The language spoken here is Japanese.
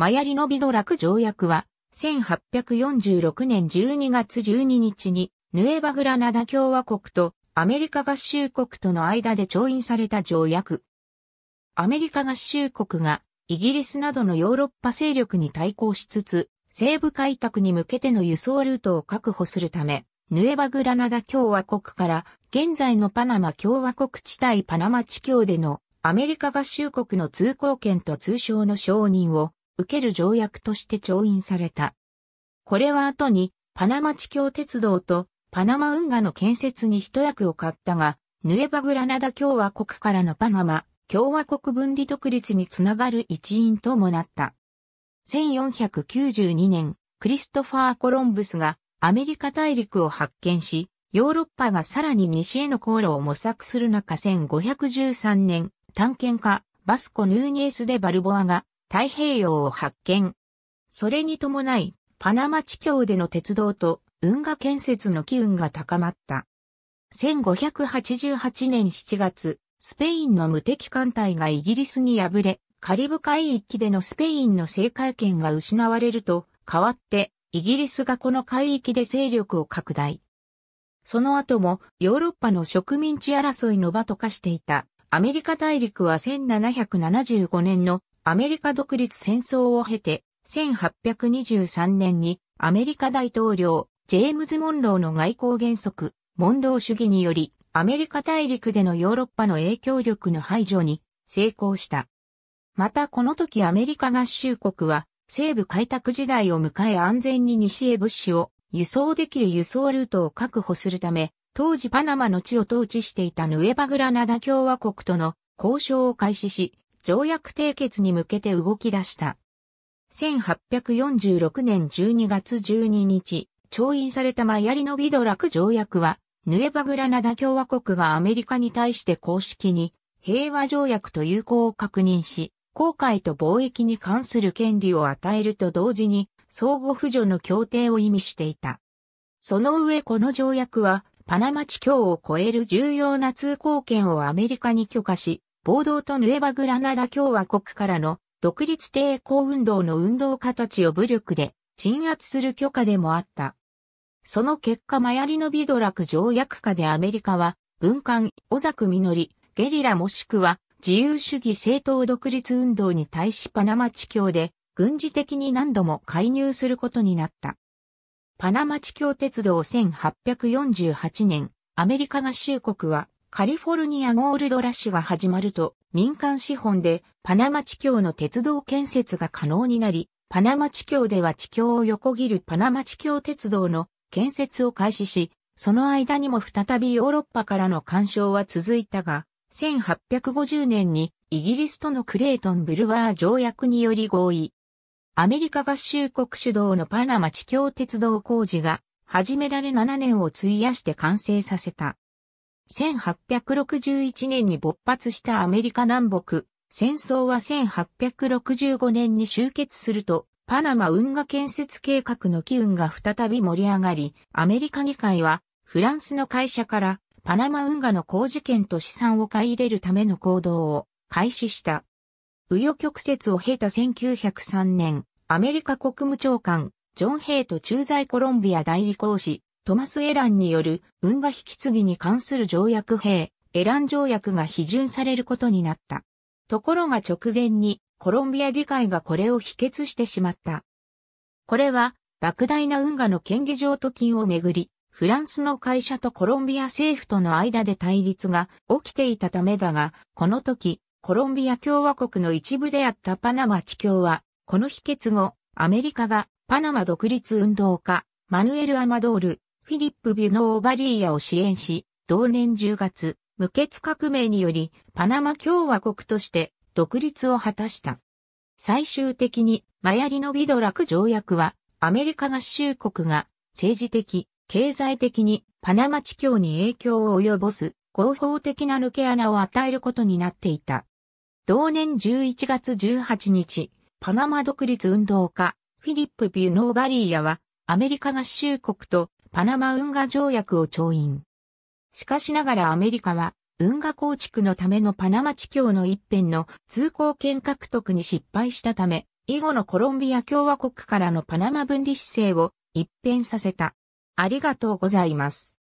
マヤリノビドラク条約は、1846年12月12日に、ヌエバグラナダ共和国とアメリカ合衆国との間で調印された条約。アメリカ合衆国がイギリスなどのヨーロッパ勢力に対抗しつつ、西部開拓に向けての輸送ルートを確保するため、ヌエバグラナダ共和国から現在のパナマ共和国地帯パナマ地境でのアメリカ合衆国の通行権と通称の承認を受ける条約として調印された。これは後にパナマ地境鉄道とパナマ運河の建設に一役を買ったが、ヌエバグラナダ共和国からのパナマ共和国分離独立につながる一因ともなった。1492年、クリストファー・コロンブスがアメリカ大陸を発見し、ヨーロッパがさらに西への航路を模索する中1513年、探検家バスコ・ヌーニエス・デ・バルボアが太平洋を発見。それに伴い、パナマ地境での鉄道と運河建設の機運が高まった。1588年7月、スペインの無敵艦隊がイギリスに敗れ、カリブ海域でのスペインの制海権が失われると、代わって、イギリスがこの海域で勢力を拡大。その後も、ヨーロッパの植民地争いの場と化していた、アメリカ大陸は1775年のアメリカ独立戦争を経て、1823年にアメリカ大統領、ジェームズ・モンローの外交原則、モンロー主義により、アメリカ大陸でのヨーロッパの影響力の排除に成功した。またこの時アメリカ合衆国は、西部開拓時代を迎え安全に西へ物資を輸送できる輸送ルートを確保するため、当時パナマの地を統治していたヌエバグラナダ共和国との交渉を開始し、条約締結に向けて動き出した。1846年12月12日、調印されたマヤリノビドラク条約は、ヌエバグラナダ共和国がアメリカに対して公式に平和条約と友好を確認し、航海と貿易に関する権利を与えると同時に、相互扶助の協定を意味していた。その上この条約は、パナマ地境を超える重要な通行権をアメリカに許可し、暴動とヌエバグラナダ共和国からの独立抵抗運動の運動家たちを武力で鎮圧する許可でもあった。その結果マヤリのビドラク条約下でアメリカは文官、オザクミノリ、ゲリラもしくは自由主義政党独立運動に対しパナマ地境で軍事的に何度も介入することになった。パナマ地境鉄道1848年、アメリカ合衆国はカリフォルニアゴールドラッシュが始まると、民間資本でパナマ地峡の鉄道建設が可能になり、パナマ地峡では地峡を横切るパナマ地峡鉄道の建設を開始し、その間にも再びヨーロッパからの干渉は続いたが、1850年にイギリスとのクレートン・ブルワー条約により合意。アメリカ合衆国主導のパナマ地峡鉄道工事が始められ7年を費やして完成させた。1861年に勃発したアメリカ南北、戦争は1865年に終結すると、パナマ運河建設計画の機運が再び盛り上がり、アメリカ議会は、フランスの会社から、パナマ運河の工事権と資産を買い入れるための行動を開始した。右与曲折を経た1903年、アメリカ国務長官、ジョン・ヘイト駐在コロンビア代理公使、トマス・エランによる運河引き継ぎに関する条約兵、エラン条約が批准されることになった。ところが直前にコロンビア議会がこれを否決してしまった。これは、莫大な運河の権利譲渡金をめぐり、フランスの会社とコロンビア政府との間で対立が起きていたためだが、この時、コロンビア共和国の一部であったパナマ地境は、この否決後、アメリカがパナマ独立運動家、マヌエル・アマドール、フィリップ・ビュノ・オバリーヤを支援し、同年10月、無血革命によりパナマ共和国として独立を果たした。最終的にマヤリノビドラク条約はアメリカ合衆国が政治的、経済的にパナマ地境に影響を及ぼす合法的な抜け穴を与えることになっていた。同年11月18日、パナマ独立運動家フィリップ・ビュノーバリーヤはアメリカ合衆国とパナマ運河条約を調印。しかしながらアメリカは、運河構築のためのパナマ地境の一辺の通行権獲得に失敗したため、以後のコロンビア共和国からのパナマ分離姿勢を一変させた。ありがとうございます。